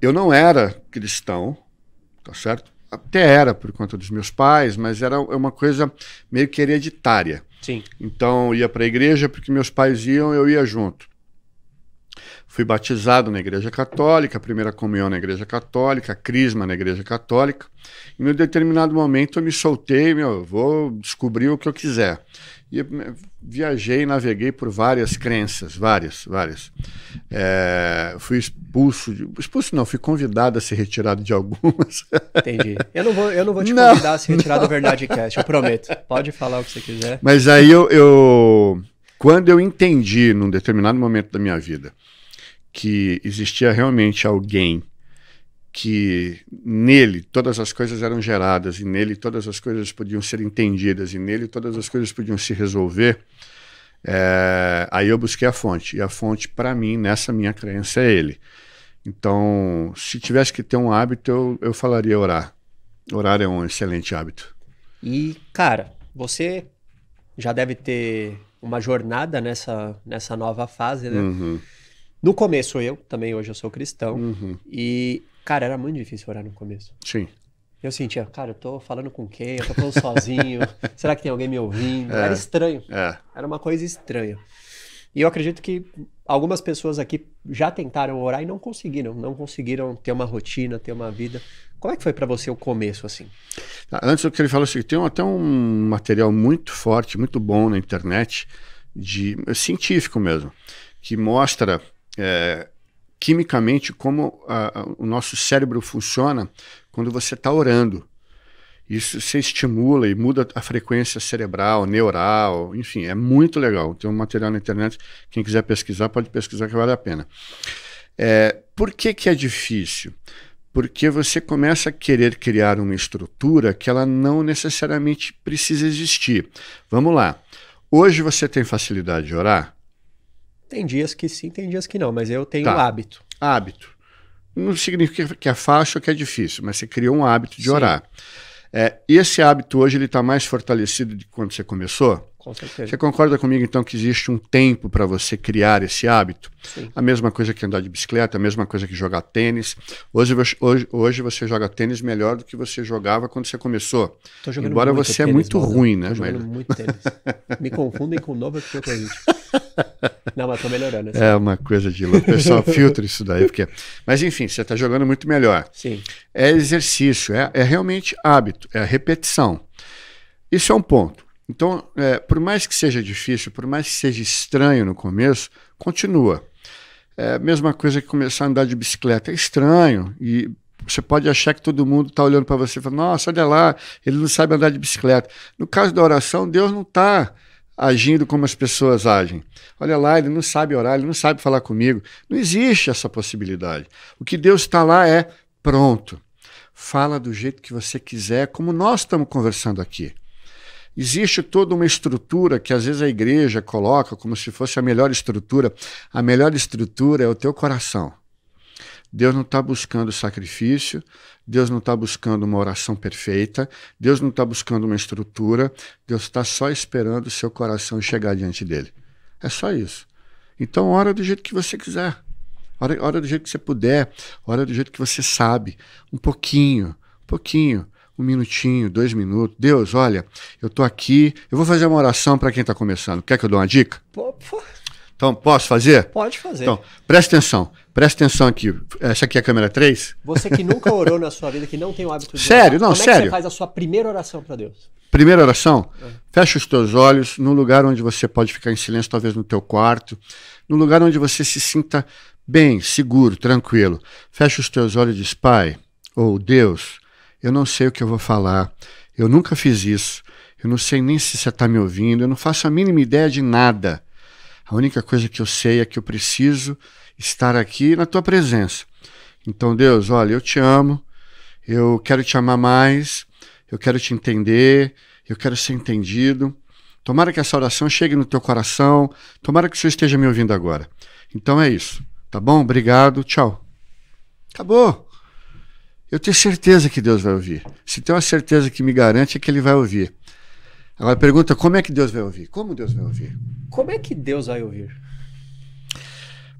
eu não era cristão, tá certo? Até era por conta dos meus pais, mas era uma coisa meio que hereditária. Sim. Então ia para a igreja porque meus pais iam, eu ia junto. Fui batizado na Igreja Católica, a primeira comunhão na Igreja Católica, a crisma na Igreja Católica. E, em determinado momento, eu me soltei, meu, vou descobrir o que eu quiser. E eh, viajei, naveguei por várias crenças, várias, várias. É, fui expulso, de, expulso não, fui convidado a ser retirado de algumas. Entendi. Eu não vou, eu não vou te não, convidar a ser retirado não. do Verdade Cast, eu prometo. Pode falar o que você quiser. Mas aí eu, eu quando eu entendi, num determinado momento da minha vida, que existia realmente alguém que nele todas as coisas eram geradas e nele todas as coisas podiam ser entendidas e nele todas as coisas podiam se resolver, é, aí eu busquei a fonte. E a fonte, para mim, nessa minha crença, é ele. Então, se tivesse que ter um hábito, eu, eu falaria orar. Orar é um excelente hábito. E, cara, você já deve ter uma jornada nessa, nessa nova fase, né? Uhum. No começo eu, também hoje eu sou cristão. Uhum. E, cara, era muito difícil orar no começo. Sim. Eu sentia, cara, eu tô falando com quem? Eu tô falando sozinho? Será que tem alguém me ouvindo? É, era estranho. É. Era uma coisa estranha. E eu acredito que algumas pessoas aqui já tentaram orar e não conseguiram, não conseguiram ter uma rotina, ter uma vida. Como é que foi para você o começo assim? Tá, antes eu queria falar assim, tem até um material muito forte, muito bom na internet de é científico mesmo, que mostra é, quimicamente como a, a, o nosso cérebro funciona quando você está orando. Isso se estimula e muda a frequência cerebral, neural, enfim, é muito legal. Tem um material na internet, quem quiser pesquisar pode pesquisar que vale a pena. É, por que, que é difícil? Porque você começa a querer criar uma estrutura que ela não necessariamente precisa existir. Vamos lá. Hoje você tem facilidade de orar? Tem dias que sim, tem dias que não, mas eu tenho tá. um hábito. Hábito. Não significa que é fácil ou que é difícil, mas você criou um hábito de sim. orar. É, esse hábito hoje ele está mais fortalecido de quando você começou? Com certeza. Você concorda comigo então que existe um tempo para você criar esse hábito? Sim. A mesma coisa que andar de bicicleta, a mesma coisa que jogar tênis. Hoje, hoje, hoje você joga tênis melhor do que você jogava quando você começou. Embora você tênis, é muito ruim, né? Tô jogando é né, muito tênis. Me confundem com o Novak Djokovic. Não, mas tô melhorando. Assim. É, é uma coisa de louco. Pessoal, filtra isso daí. Porque... Mas enfim, você está jogando muito melhor. Sim. É exercício, é, é realmente hábito, é repetição. Isso é um ponto. Então, é, por mais que seja difícil, por mais que seja estranho no começo, continua. É a mesma coisa que começar a andar de bicicleta. É estranho e você pode achar que todo mundo está olhando para você e falando, nossa, olha lá, ele não sabe andar de bicicleta. No caso da oração, Deus não está agindo como as pessoas agem. Olha lá, ele não sabe orar, ele não sabe falar comigo. Não existe essa possibilidade. O que Deus está lá é pronto. Fala do jeito que você quiser, como nós estamos conversando aqui. Existe toda uma estrutura que às vezes a igreja coloca como se fosse a melhor estrutura. A melhor estrutura é o teu coração. Deus não está buscando sacrifício, Deus não está buscando uma oração perfeita, Deus não está buscando uma estrutura, Deus está só esperando o seu coração chegar diante dele. É só isso. Então, ora do jeito que você quiser, ora, ora do jeito que você puder, ora do jeito que você sabe, um pouquinho, um pouquinho um minutinho, dois minutos. Deus, olha, eu tô aqui, eu vou fazer uma oração para quem está começando. Quer que eu dê uma dica? Pô, pô. Então, posso fazer? Pode fazer. Então, presta atenção. Presta atenção aqui. Essa aqui é a câmera 3. Você que nunca orou na sua vida, que não tem o hábito de Sério? Orar, não, como sério. Como é que você faz a sua primeira oração para Deus? Primeira oração? É. Fecha os teus olhos num lugar onde você pode ficar em silêncio, talvez no teu quarto, num lugar onde você se sinta bem, seguro, tranquilo. Fecha os teus olhos e diz: "Pai, ou oh Deus, eu não sei o que eu vou falar. Eu nunca fiz isso. Eu não sei nem se você está me ouvindo. Eu não faço a mínima ideia de nada." A única coisa que eu sei é que eu preciso estar aqui na tua presença. Então, Deus, olha, eu te amo, eu quero te amar mais, eu quero te entender, eu quero ser entendido. Tomara que essa oração chegue no teu coração, tomara que o Senhor esteja me ouvindo agora. Então é isso, tá bom? Obrigado, tchau. Acabou. Eu tenho certeza que Deus vai ouvir. Se tem uma certeza que me garante é que Ele vai ouvir. Agora pergunta como é que Deus vai ouvir? Como Deus vai ouvir? Como é que Deus vai ouvir?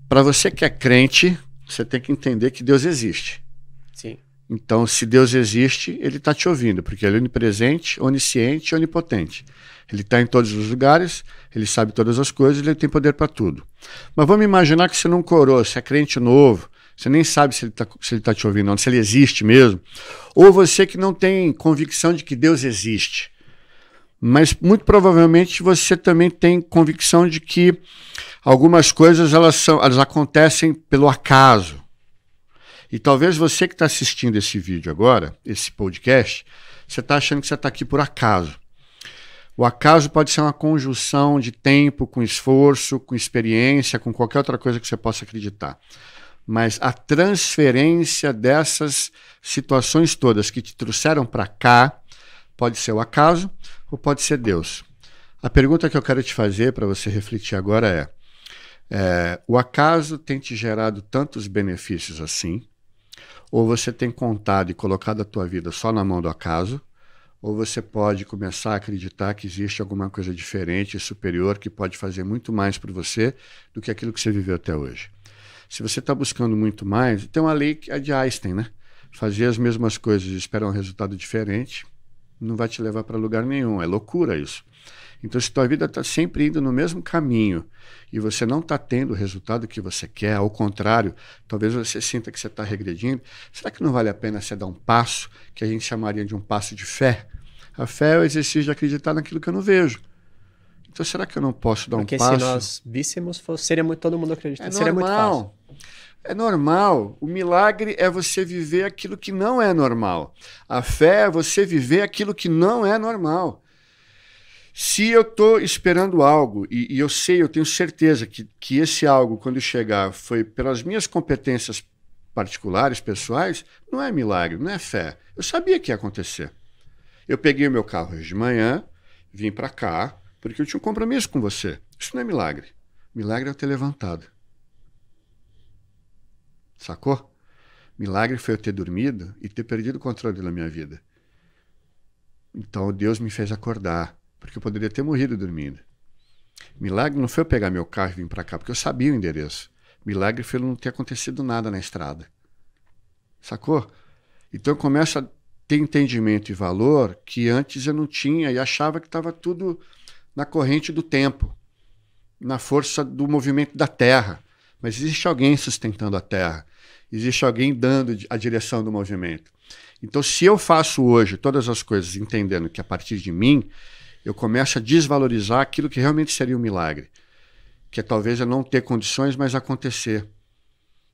Para você que é crente, você tem que entender que Deus existe. Sim. Então, se Deus existe, ele está te ouvindo, porque ele é onipresente, onisciente e onipotente. Ele está em todos os lugares, ele sabe todas as coisas, ele tem poder para tudo. Mas vamos imaginar que você não corou, você é crente novo, você nem sabe se ele está tá te ouvindo, se ele existe mesmo. Ou você que não tem convicção de que Deus existe mas muito provavelmente você também tem convicção de que algumas coisas elas, são, elas acontecem pelo acaso. E talvez você que está assistindo esse vídeo agora, esse podcast, você está achando que você está aqui por acaso. O acaso pode ser uma conjunção de tempo, com esforço, com experiência, com qualquer outra coisa que você possa acreditar. Mas a transferência dessas situações todas que te trouxeram para cá, Pode ser o acaso ou pode ser Deus. A pergunta que eu quero te fazer para você refletir agora é, é: o acaso tem te gerado tantos benefícios assim? Ou você tem contado e colocado a tua vida só na mão do acaso? Ou você pode começar a acreditar que existe alguma coisa diferente e superior que pode fazer muito mais por você do que aquilo que você viveu até hoje? Se você está buscando muito mais, tem uma lei que é de Einstein, né? Fazer as mesmas coisas e esperar um resultado diferente não vai te levar para lugar nenhum. É loucura isso. Então, se tua vida está sempre indo no mesmo caminho e você não está tendo o resultado que você quer, ao contrário, talvez você sinta que você está regredindo, será que não vale a pena você dar um passo que a gente chamaria de um passo de fé? A fé é o exercício de acreditar naquilo que eu não vejo. Então, será que eu não posso dar Porque um passo? Porque se nós víssemos, seria muito, todo mundo acreditando, é seria normal. muito fácil. É normal. O milagre é você viver aquilo que não é normal. A fé é você viver aquilo que não é normal. Se eu estou esperando algo, e, e, eu sei, eu tenho certeza que, que esse algo, quando chegar, foi pelas minhas competências particulares, pessoais, não é milagre, não é fé. Eu sabia que ia acontecer. Eu peguei o meu carro hoje de manhã, vim para cá, porque eu tinha um compromisso com você. Isso não é milagre. Milagre é eu ter levantado. Sacou? Milagre foi eu ter dormido e ter perdido o controle da minha vida. Então Deus me fez acordar, porque eu poderia ter morrido dormindo. Milagre não foi eu pegar meu carro e vir para cá, porque eu sabia o endereço. Milagre foi não ter acontecido nada na estrada. Sacou? Então eu começo a ter entendimento e valor que antes eu não tinha e achava que estava tudo na corrente do tempo, na força do movimento da terra. Mas existe alguém sustentando a terra, existe alguém dando a direção do movimento. Então, se eu faço hoje todas as coisas entendendo que a partir de mim, eu começo a desvalorizar aquilo que realmente seria um milagre, que é talvez eu não ter condições, mas acontecer.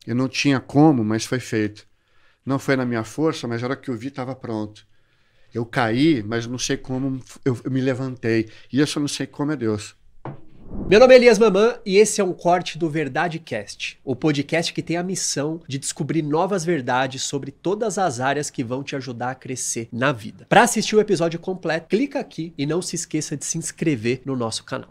Eu não tinha como, mas foi feito. Não foi na minha força, mas era hora que eu vi estava pronto. Eu caí, mas não sei como eu, eu me levantei. E isso eu não sei como é Deus. Meu nome é Elias Mamã e esse é um corte do Verdade Cast, o podcast que tem a missão de descobrir novas verdades sobre todas as áreas que vão te ajudar a crescer na vida. Para assistir o episódio completo, clica aqui e não se esqueça de se inscrever no nosso canal.